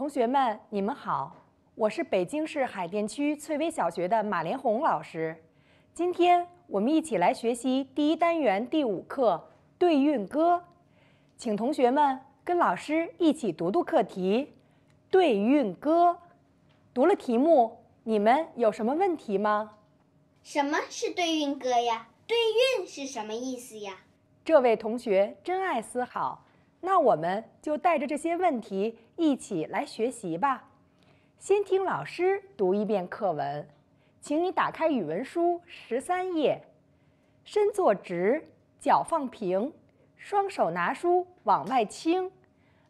同学们，你们好，我是北京市海淀区翠微小学的马连红老师。今天我们一起来学习第一单元第五课《对韵歌》。请同学们跟老师一起读读课题《对韵歌》。读了题目，你们有什么问题吗？什么是对韵歌呀？对韵是什么意思呀？这位同学真爱思考。那我们就带着这些问题。一起来学习吧。先听老师读一遍课文，请你打开语文书十三页，身坐直，脚放平，双手拿书往外倾。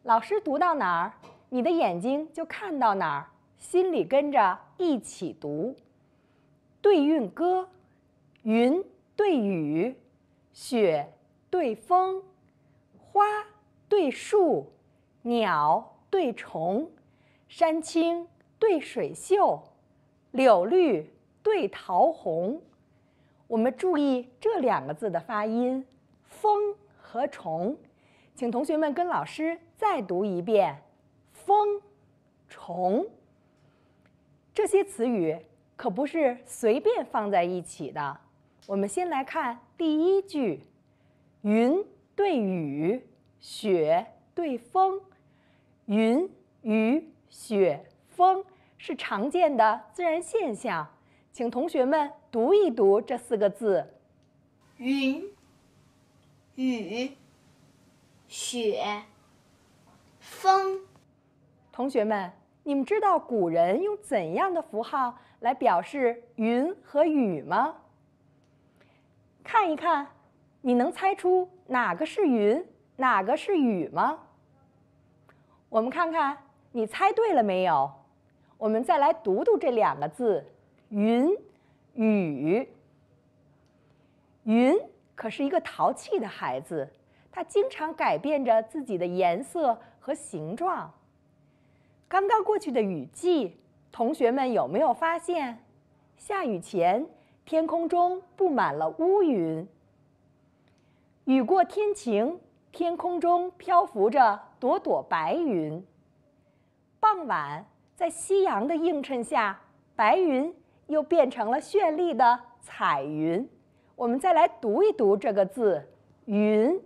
老师读到哪儿，你的眼睛就看到哪儿，心里跟着一起读。对韵歌：云对雨，雪对风，花对树，鸟。对虫，山青对水秀，柳绿对桃红。我们注意这两个字的发音，风和虫，请同学们跟老师再读一遍，风虫。这些词语可不是随便放在一起的。我们先来看第一句，云对雨，雪对风。云、雨、雪、风是常见的自然现象，请同学们读一读这四个字：云、雨、雪、风。同学们，你们知道古人用怎样的符号来表示云和雨吗？看一看，你能猜出哪个是云，哪个是雨吗？我们看看，你猜对了没有？我们再来读读这两个字：云、雨。云可是一个淘气的孩子，他经常改变着自己的颜色和形状。刚刚过去的雨季，同学们有没有发现，下雨前天空中布满了乌云，雨过天晴。天空中漂浮着朵朵白云。傍晚，在夕阳的映衬下，白云又变成了绚丽的彩云。我们再来读一读这个字“云”。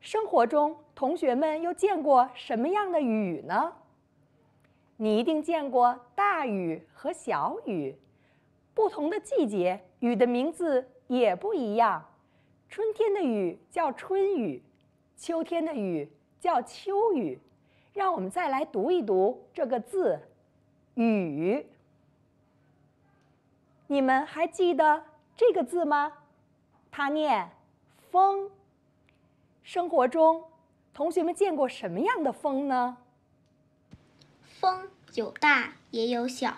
生活中，同学们又见过什么样的雨呢？你一定见过大雨和小雨。不同的季节，雨的名字也不一样。春天的雨叫春雨，秋天的雨叫秋雨。让我们再来读一读这个字“雨”。你们还记得这个字吗？它念“风”。生活中，同学们见过什么样的风呢？风有大也有小，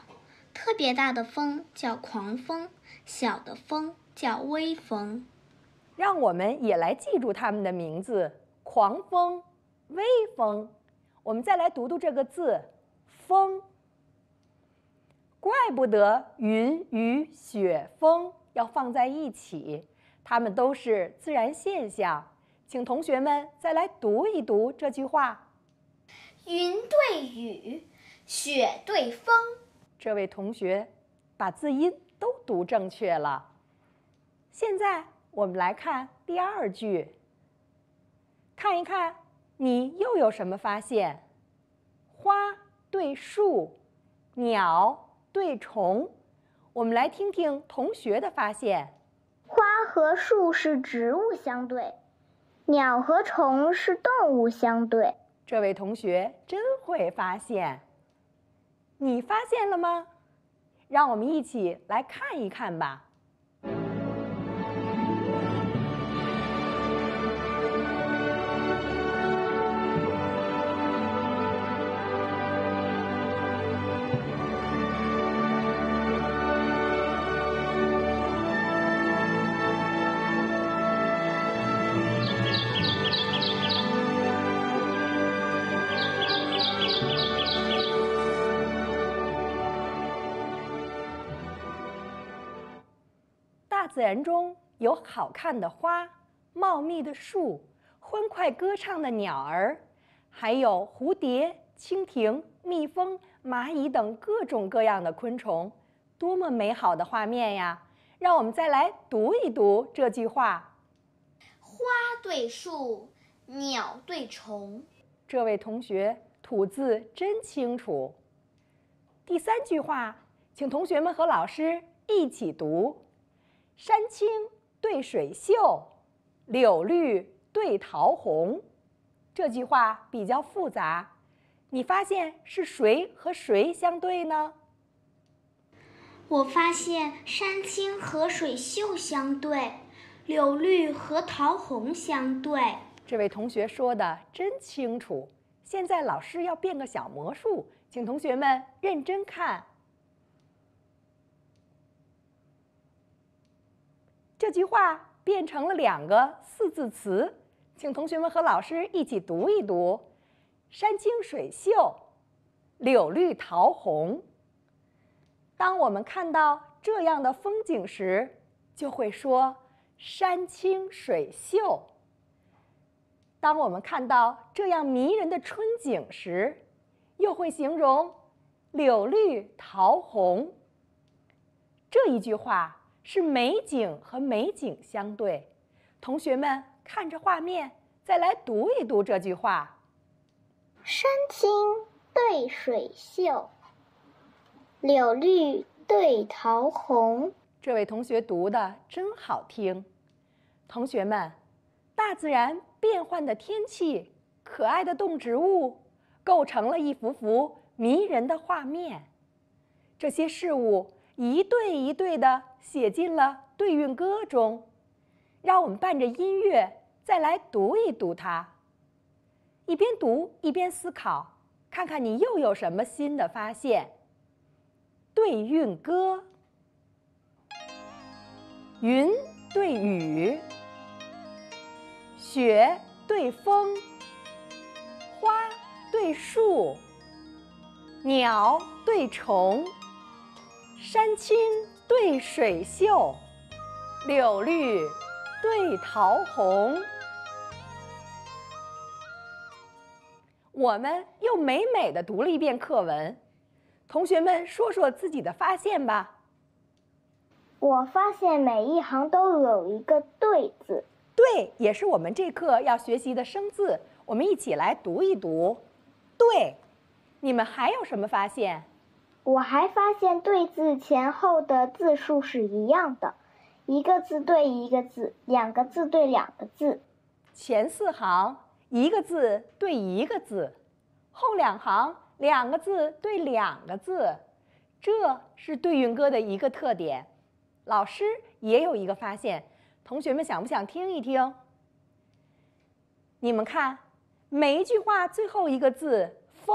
特别大的风叫狂风，小的风叫微风。让我们也来记住他们的名字：狂风、微风。我们再来读读这个字“风”。怪不得云、雨、雪、风要放在一起，它们都是自然现象。请同学们再来读一读这句话：“云对雨，雪对风。”这位同学把字音都读正确了。现在。我们来看第二句，看一看你又有什么发现？花对树，鸟对虫。我们来听听同学的发现：花和树是植物相对，鸟和虫是动物相对。这位同学真会发现。你发现了吗？让我们一起来看一看吧。自然中有好看的花、茂密的树、欢快歌唱的鸟儿，还有蝴蝶、蜻蜓、蜜蜂、蚂蚁等各种各样的昆虫，多么美好的画面呀！让我们再来读一读这句话：“花对树，鸟对虫。”这位同学吐字真清楚。第三句话，请同学们和老师一起读。山青对水秀，柳绿对桃红。这句话比较复杂，你发现是谁和谁相对呢？我发现山青和水秀相对，柳绿和桃红相对。这位同学说的真清楚。现在老师要变个小魔术，请同学们认真看。这句话变成了两个四字词，请同学们和老师一起读一读：“山清水秀，柳绿桃红。”当我们看到这样的风景时，就会说“山清水秀”；当我们看到这样迷人的春景时，又会形容“柳绿桃红”。这一句话。是美景和美景相对。同学们看着画面，再来读一读这句话：“山青对水秀，柳绿对桃红。”这位同学读的真好听。同学们，大自然变幻的天气，可爱的动植物，构成了一幅幅迷人的画面。这些事物。一对一对的写进了对韵歌中，让我们伴着音乐再来读一读它。一边读一边思考，看看你又有什么新的发现。对韵歌：云对雨，雪对风，花对树，鸟对虫。山青对水秀，柳绿对桃红。我们又美美的读了一遍课文，同学们说说自己的发现吧。我发现每一行都有一个“对”字，“对”也是我们这课要学习的生字。我们一起来读一读，“对”。你们还有什么发现？我还发现对字前后的字数是一样的，一个字对一个字，两个字对两个字。前四行一个字对一个字，后两行两个字对两个字，这是对韵歌的一个特点。老师也有一个发现，同学们想不想听一听？你们看，每一句话最后一个字风、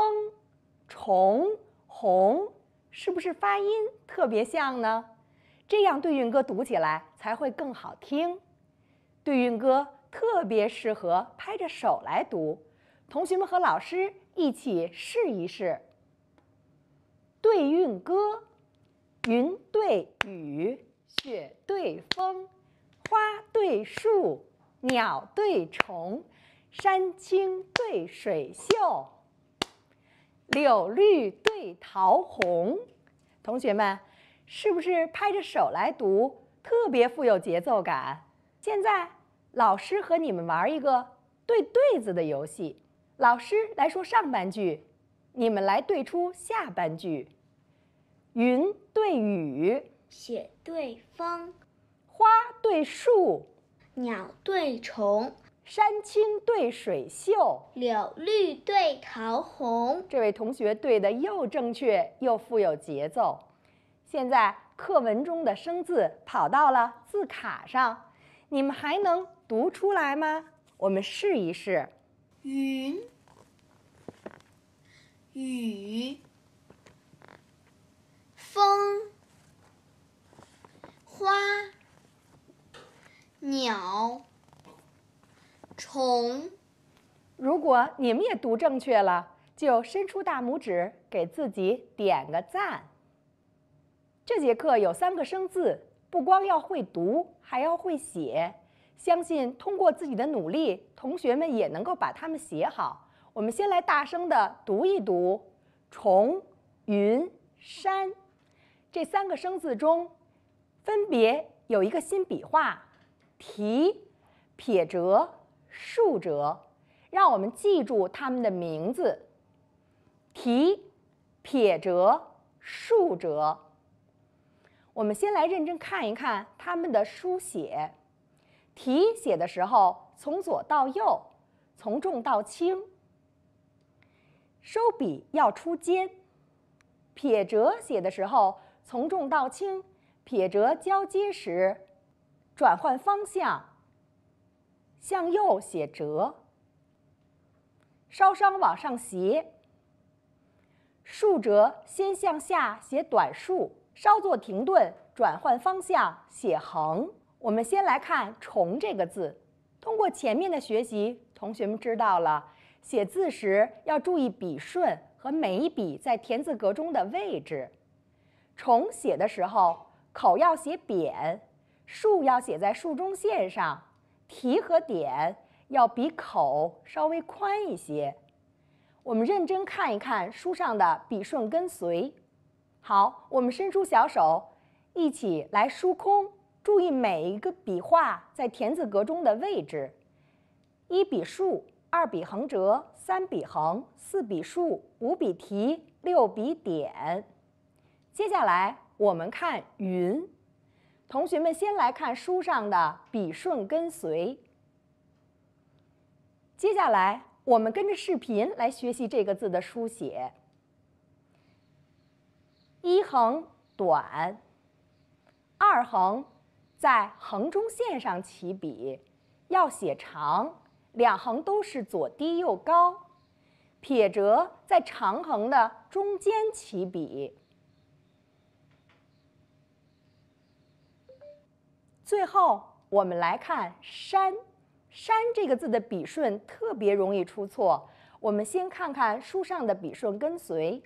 虫、红。是不是发音特别像呢？这样对韵歌读起来才会更好听。对韵歌特别适合拍着手来读，同学们和老师一起试一试。对韵歌，云对雨，雪对风，花对树，鸟对虫，山清对水秀，柳绿。桃红，同学们，是不是拍着手来读，特别富有节奏感？现在，老师和你们玩一个对对子的游戏，老师来说上半句，你们来对出下半句。云对雨，雪对风，花对树，鸟对虫。山青对水秀，柳绿对桃红。这位同学对的又正确又富有节奏。现在课文中的生字跑到了字卡上，你们还能读出来吗？我们试一试。云、雨、风、花、鸟。虫，如果你们也读正确了，就伸出大拇指给自己点个赞。这节课有三个生字，不光要会读，还要会写。相信通过自己的努力，同学们也能够把它们写好。我们先来大声的读一读“虫”“云”“山”这三个生字中，分别有一个新笔画：提、撇折。竖折，让我们记住它们的名字。提、撇折、竖折。我们先来认真看一看它们的书写。提写的时候从左到右，从重到轻。收笔要出尖。撇折写的时候从重到轻，撇折交接时转换方向。向右写折，稍上往上斜。竖折先向下写短竖，稍作停顿，转换方向写横。我们先来看“虫”这个字。通过前面的学习，同学们知道了写字时要注意笔顺和每一笔在田字格中的位置。虫写的时候，口要写扁，竖要写在竖中线上。提和点要比口稍微宽一些，我们认真看一看书上的笔顺跟随。好，我们伸出小手，一起来书空，注意每一个笔画在田字格中的位置。一笔竖，二笔横折，三笔横，四笔竖，五笔提，六笔点。接下来我们看云。同学们，先来看书上的笔顺跟随。接下来，我们跟着视频来学习这个字的书写。一横短，二横在横中线上起笔，要写长。两横都是左低右高，撇折在长横的中间起笔。最后，我们来看“山”。山这个字的笔顺特别容易出错。我们先看看书上的笔顺跟随。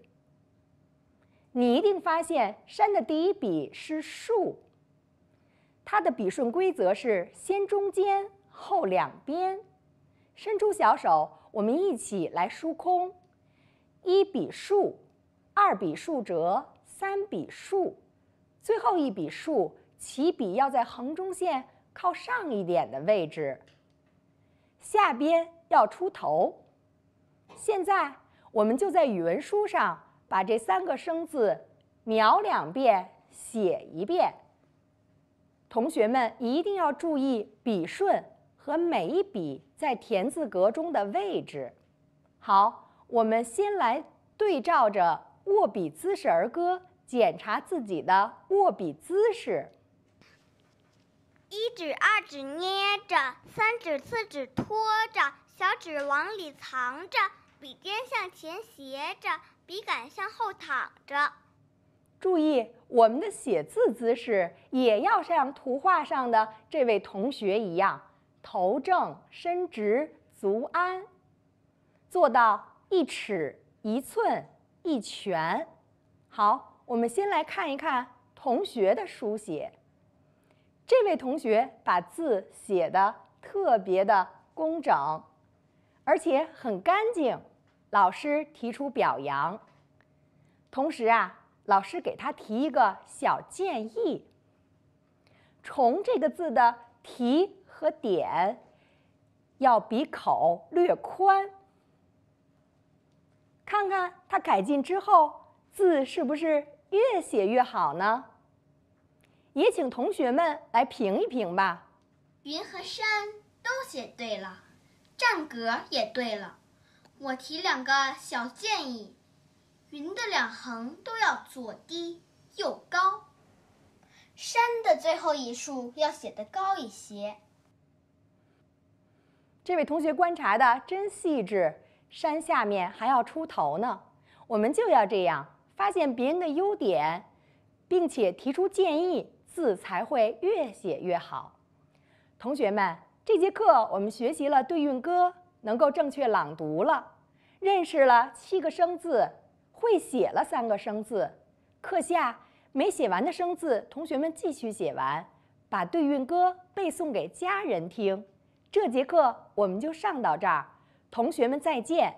你一定发现，山的第一笔是竖。它的笔顺规则是先中间，后两边。伸出小手，我们一起来书空：一笔竖，二笔竖折，三笔竖，最后一笔竖。起笔要在横中线靠上一点的位置，下边要出头。现在我们就在语文书上把这三个生字描两遍，写一遍。同学们一定要注意笔顺和每一笔在田字格中的位置。好，我们先来对照着握笔姿势儿歌检查自己的握笔姿势。一指二指捏着，三指四指托着，小指往里藏着，笔尖向前斜着，笔杆向后躺着。注意，我们的写字姿势也要像图画上的这位同学一样，头正、身直、足安，做到一尺、一寸、一拳。好，我们先来看一看同学的书写。这位同学把字写的特别的工整，而且很干净，老师提出表扬。同时啊，老师给他提一个小建议：“虫”这个字的提和点要比口略宽。看看他改进之后，字是不是越写越好呢？也请同学们来评一评吧。云和山都写对了，占格也对了。我提两个小建议：云的两横都要左低右高，山的最后一竖要写的高一些。这位同学观察的真细致，山下面还要出头呢。我们就要这样发现别人的优点，并且提出建议。字才会越写越好。同学们，这节课我们学习了对韵歌，能够正确朗读了，认识了七个生字，会写了三个生字。课下没写完的生字，同学们继续写完，把对韵歌背诵给家人听。这节课我们就上到这儿，同学们再见。